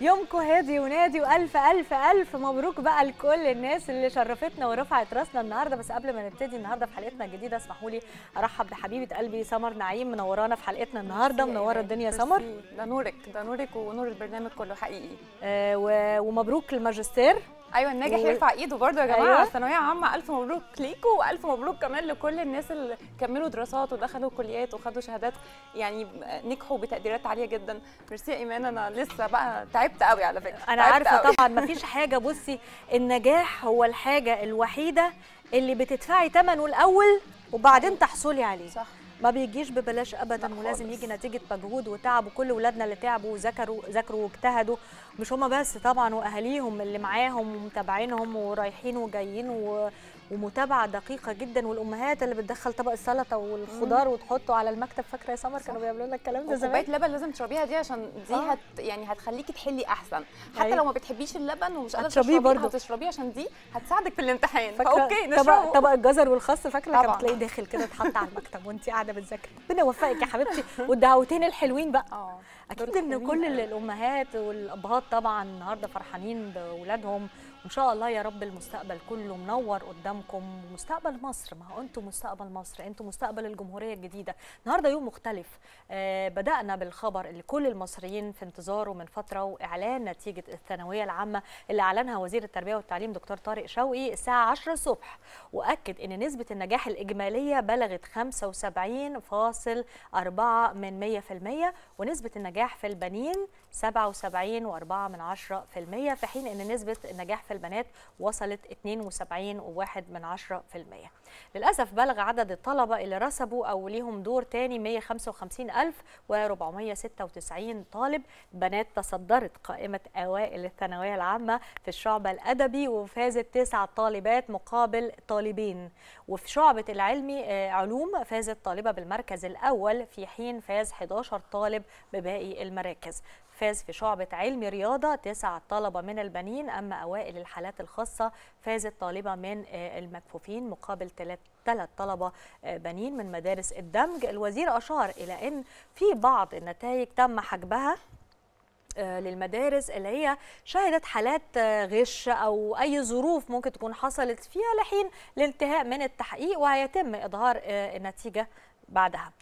يومكم هادي ونادي والف الف الف مبروك بقى لكل الناس اللي شرفتنا ورفعت راسنا النهارده بس قبل ما نبتدي النهارده في حلقتنا الجديده اسمحوا لي ارحب بحبيبه قلبي سمر نعيم منورانا في حلقتنا النهارده منوره الدنيا سمر ده نورك ده نورك ونور البرنامج كله حقيقي آه ومبروك الماجستير ايوه الناجح و... يرفع ايده برضه يا جماعه أيوة. ثانويه عامه الف مبروك ليكوا والف مبروك كمان لكل الناس اللي كملوا دراسات ودخلوا كليات وخدوا شهادات يعني نجحوا بتقديرات عاليه جدا ميرسي يا ايمان انا لسه بقى تعبت قوي على فكره انا عارفه قوي. طبعا مفيش حاجه بصي النجاح هو الحاجه الوحيده اللي بتدفعي ثمنه الاول وبعدين تحصلي عليه صح ما بيجيش ببلاش ابدا ولازم يجي نتيجه مجهود وتعب وكل ولادنا اللي تعبوا وذاكروا ذاكروا واجتهدوا مش هما بس طبعا واهاليهم اللي معاهم ومتابعينهم ورايحين وجايين و... ومتابعه دقيقه جدا والامهات اللي بتدخل طبق السلطه والخضار وتحطه على المكتب فاكره يا سمر كانوا بيعملوا لنا الكلام ده زمان وكوبايه لبن لازم تشربيها دي عشان دي آه. هت يعني هتخليكي تحلي احسن حتى أيوة. لو ما بتحبيش اللبن ومش قادره تشربيه برضه هتشربيه عشان دي هتساعدك في الامتحان فاوكي نشربه طبق الجزر والخس فاكره كانت بتلاقيه داخل كده اتحط على المكتب وانت قاعده بتذاكري ربنا يوفقك يا حبيبتي والدعوتين الحلوين بقى اه اكيد ان كل الامهات والابهات طبعا النهارده فرحانين باولادهم وان شاء الله يا رب المستقبل كله منور قدام قدامكم مستقبل مصر ما هو انتم مستقبل مصر انتم مستقبل الجمهوريه الجديده النهارده يوم مختلف آه، بدانا بالخبر اللي كل المصريين في انتظاره من فتره واعلان نتيجه الثانويه العامه اللي اعلنها وزير التربيه والتعليم دكتور طارق شوقي الساعه 10 الصبح واكد ان نسبه النجاح الاجماليه بلغت 75.4 من 100% ونسبه النجاح في البنين 77.4 من 10% في حين ان نسبه النجاح في البنات وصلت 72.1 من 10% للأسف بلغ عدد الطلبة اللي رسبوا أو ليهم دور تاني 155496 طالب بنات تصدرت قائمة أوائل الثانوية العامة في الشعب الأدبي وفازت تسع طالبات مقابل طالبين وفي شعبة العلمي آه، علوم فازت طالبة بالمركز الأول في حين فاز 11 طالب بباقي المراكز فاز في شعبة علم رياضة تسعة طلبة من البنين أما أوائل الحالات الخاصة فازت طالبة من آه، المكفوفين مقابل ثلاث ثلاث طلبة آه، بنين من مدارس الدمج الوزير أشار إلى أن في بعض النتائج تم حجبها آه، للمدارس اللي هي شهدت حالات غش او اي ظروف ممكن تكون حصلت فيها لحين الانتهاء من التحقيق وهيتم اظهار النتيجه بعدها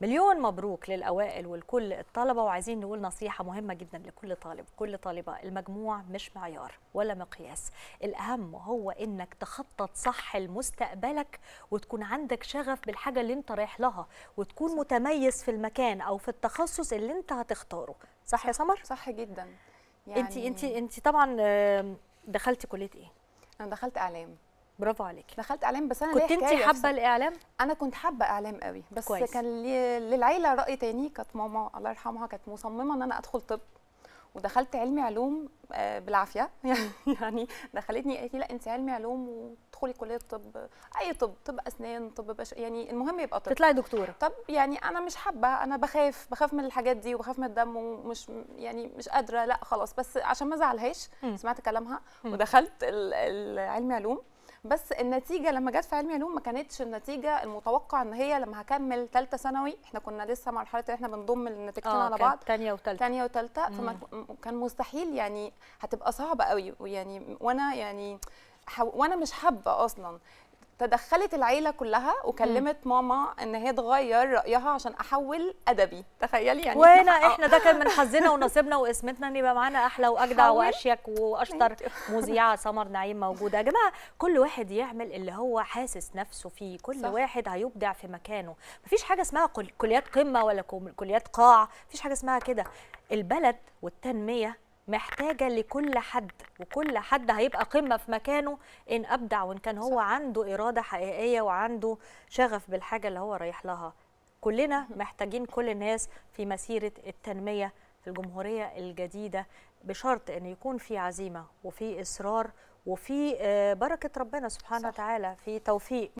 مليون مبروك للاوائل ولكل الطلبه وعايزين نقول نصيحه مهمه جدا لكل طالب كل طالبه المجموع مش معيار ولا مقياس الاهم هو انك تخطط صح لمستقبلك وتكون عندك شغف بالحاجه اللي انت رايح لها وتكون متميز في المكان او في التخصص اللي انت هتختاره صح يا سمر صح جدا يعني انت انت انت طبعا دخلتي كليه ايه انا دخلت اعلام برافو عليكي دخلت اعلام بس انا كنت انت حابه الاعلام انا كنت حابه اعلام قوي بس كويس. كان للعيله راي تاني كانت ماما الله يرحمها كانت مصممه ان انا ادخل طب ودخلت علمي علوم آه، بالعافيه يعني دخلتني قالت لي لا انت علمي علوم وادخلي كليه طب اي طب طب اسنان طب بش يعني المهم يبقى طب تطلعي دكتوره طب يعني انا مش حابه انا بخاف بخاف من الحاجات دي وبخاف من الدم ومش يعني مش قادره لا خلاص بس عشان ما ازعلهاش سمعت كلامها ودخلت علمي علوم بس النتيجه لما جت في علمي علوم ما كانتش النتيجه المتوقعه ان هي لما هكمل ثالثه ثانوي احنا كنا لسه مرحله احنا بنضم النتيجتين آه، على بعض ثانيه وثالثه ثانيه وثالثه كان مستحيل يعني هتبقى صعبه قوي ويعني وانا يعني وانا مش حابه اصلا تدخلت العيله كلها وكلمت ماما ان هي تغير رايها عشان احول ادبي تخيلي يعني وهنا احنا ده كان من حظنا ونصيبنا وقسمتنا ان يبقى معانا احلى واجدع واشيك واشطر مذيعه سمر نعيم موجوده يا جماعه كل واحد يعمل اللي هو حاسس نفسه فيه كل صح. واحد هيبدع في مكانه مفيش حاجه اسمها كليات قمه ولا كليات قاع مفيش حاجه اسمها كده البلد والتنميه محتاجه لكل حد وكل حد هيبقى قمه في مكانه ان ابدع وان كان هو صح. عنده اراده حقيقيه وعنده شغف بالحاجه اللي هو رايح لها كلنا محتاجين كل الناس في مسيره التنميه في الجمهوريه الجديده بشرط ان يكون في عزيمه وفي اصرار وفي آه، بركه ربنا سبحانه وتعالى في توفيق